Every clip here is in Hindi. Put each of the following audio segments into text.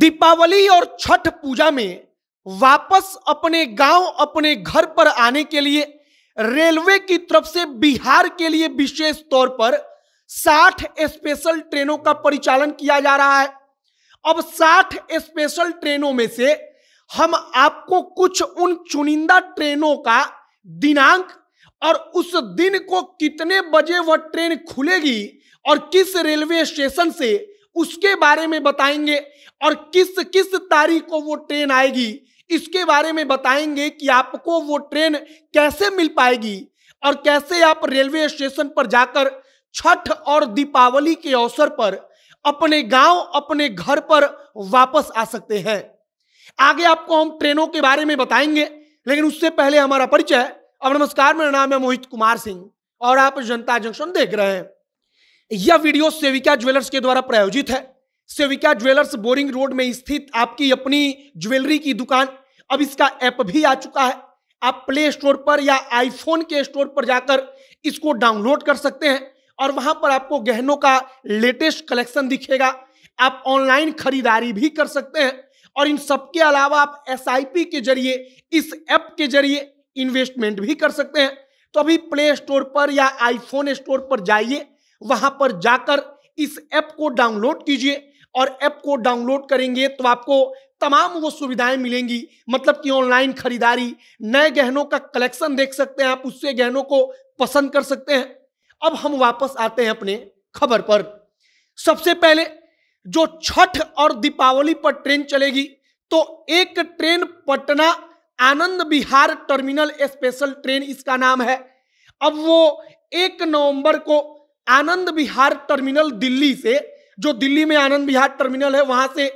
दीपावली और छठ पूजा में वापस अपने गांव अपने घर पर आने के लिए रेलवे की तरफ से बिहार के लिए विशेष तौर पर 60 स्पेशल ट्रेनों का परिचालन किया जा रहा है अब 60 स्पेशल ट्रेनों में से हम आपको कुछ उन चुनिंदा ट्रेनों का दिनांक और उस दिन को कितने बजे वह ट्रेन खुलेगी और किस रेलवे स्टेशन से उसके बारे में बताएंगे और किस किस तारीख को वो ट्रेन आएगी इसके बारे में बताएंगे कि आपको वो ट्रेन कैसे मिल पाएगी और कैसे आप रेलवे स्टेशन पर जाकर छठ और दीपावली के अवसर पर अपने गांव अपने घर पर वापस आ सकते हैं आगे आपको हम ट्रेनों के बारे में बताएंगे लेकिन उससे पहले हमारा परिचय और नमस्कार मेरा नाम है मोहित कुमार सिंह और आप जनता जंक्शन देख रहे हैं यह वीडियो सेविका ज्वेलर्स के द्वारा प्रायोजित है सेविका ज्वेलर्स बोरिंग रोड में स्थित आपकी अपनी ज्वेलरी की दुकान अब इसका ऐप भी आ चुका है आप प्ले स्टोर पर या आईफोन के स्टोर पर जाकर इसको डाउनलोड कर सकते हैं और वहां पर आपको गहनों का लेटेस्ट कलेक्शन दिखेगा आप ऑनलाइन खरीदारी भी कर सकते हैं और इन सब के अलावा आप एस के जरिए इस ऐप के जरिए इन्वेस्टमेंट भी कर सकते हैं तो अभी प्ले स्टोर पर या आईफोन स्टोर पर जाइए वहां पर जाकर इस ऐप को डाउनलोड कीजिए और ऐप को डाउनलोड करेंगे तो आपको तमाम वो सुविधाएं मिलेंगी मतलब कि ऑनलाइन खरीदारी नए गहनों का कलेक्शन देख सकते हैं आप उससे गहनों को पसंद कर सकते हैं अब हम वापस आते हैं अपने खबर पर सबसे पहले जो छठ और दीपावली पर ट्रेन चलेगी तो एक train Patna Anand Vihar terminal special train इसका नाम है अब वो एक नवंबर को आनंद बिहार टर्मिनल दिल्ली से जो दिल्ली में आनंद विहार टर्मिनल है वहां से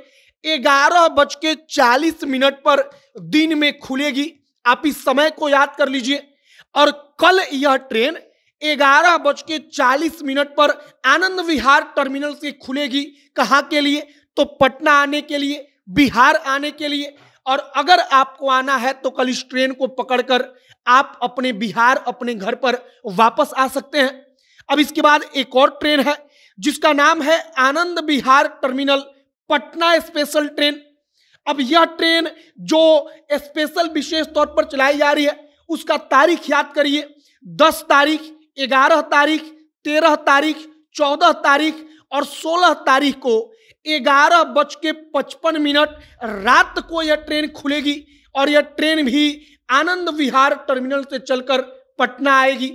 ग्यारह बज के चालीस मिनट पर दिन में खुलेगी आप इस समय को याद कर लीजिए और कल यह ट्रेन ग्यारह बज के चालीस मिनट पर आनंद विहार टर्मिनल से खुलेगी कहाँ के लिए तो पटना आने के लिए बिहार आने के लिए और अगर आपको आना है तो कल इस ट्रेन को पकड़कर आप अपने बिहार अपने घर पर वापस आ सकते हैं अब इसके बाद एक और ट्रेन है जिसका नाम है Anand Vihar terminal Patna special train अब यह ट्रेन जो स्पेशल विशेष तौर पर चलाई जा रही है उसका तारीख याद करिए दस तारीख ग्यारह तारीख तेरह तारीख चौदह तारीख और सोलह तारीख को ग्यारह बज के पचपन मिनट रात को यह ट्रेन खुलेगी और यह ट्रेन भी आनंद विहार टर्मिनल से चलकर पटना आएगी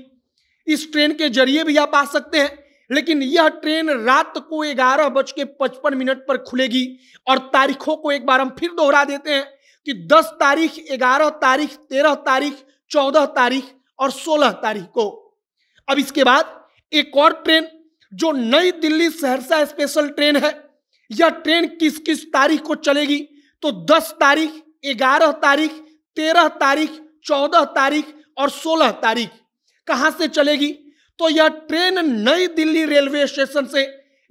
इस ट्रेन के जरिए भी आप आ सकते हैं लेकिन यह ट्रेन रात को ग्यारह बज के पचपन मिनट पर खुलेगी और तारीखों को एक बार हम फिर दोहरा देते हैं कि 10 तारीख 11 तारीख 13 तारीख 14 तारीख और 16 तारीख को अब इसके बाद एक और ट्रेन जो नई दिल्ली सहरसा स्पेशल ट्रेन है यह ट्रेन किस किस तारीख को चलेगी तो 10 तारीख 11 तारीख 13 तारीख 14 तारीख और 16 तारीख कहां से चलेगी तो यह ट्रेन नई दिल्ली रेलवे स्टेशन से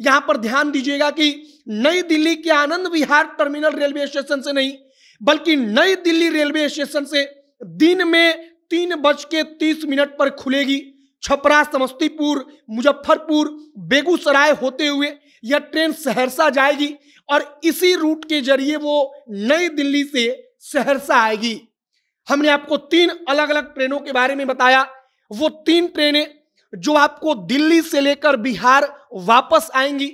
यहां पर ध्यान दीजिएगा कि नई दिल्ली के Anand Vihar terminal railway station से नहीं बल्कि नई दिल्ली रेलवे स्टेशन से दिन में तीन बज के तीस मिनट पर खुलेगी छपरा समस्तीपुर मुजफ्फरपुर बेगूसराय होते हुए यह ट्रेन सहरसा जाएगी और इसी रूट के जरिए वो नई दिल्ली से सहरसा आएगी हमने आपको तीन अलग अलग ट्रेनों के बारे में बताया वो तीन ट्रेनें जो आपको दिल्ली से लेकर बिहार वापस आएंगी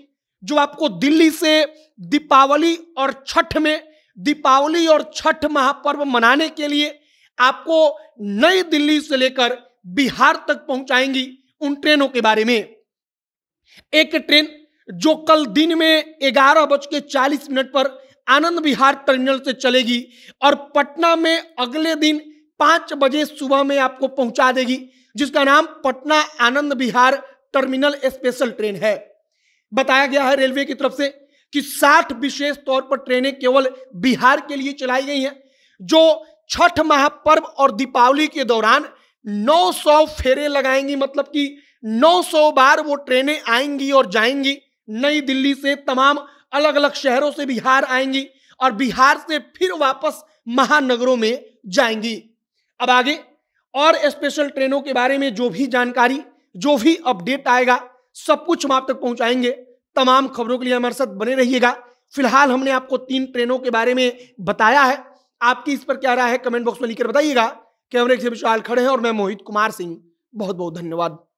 जो आपको दिल्ली से दीपावली और छठ में दीपावली और छठ महापर्व मनाने के लिए आपको नई दिल्ली से लेकर बिहार तक पहुंचाएंगी उन ट्रेनों के बारे में एक ट्रेन जो कल दिन में ग्यारह बज के चालीस मिनट पर आनंद विहार टर्मिनल से चलेगी और पटना में अगले दिन पांच बजे सुबह में आपको पहुंचा देगी जिसका नाम Patna Anand Vihar terminal special train है बताया गया है रेलवे की तरफ से कि 60 विशेष तौर पर ट्रेनें केवल बिहार के लिए चलाई गई हैं जो छठ महापर्व और दीपावली के दौरान 900 फेरे लगाएंगी मतलब कि 900 बार वो ट्रेनें आएंगी और जाएंगी नई दिल्ली से तमाम अलग अलग शहरों से बिहार आएंगी और बिहार से फिर वापस महानगरों में जाएंगी अब आगे और स्पेशल ट्रेनों के बारे में जो भी जानकारी जो भी अपडेट आएगा सब कुछ हम आप तक पहुंचाएंगे तमाम खबरों के लिए हमारे साथ बने रहिएगा फिलहाल हमने आपको तीन ट्रेनों के बारे में बताया है आपकी इस पर क्या राय है कमेंट बॉक्स में लिखकर बताइएगा कैमरे से विशाल खड़े हैं और मैं मोहित कुमार सिंह बहुत बहुत धन्यवाद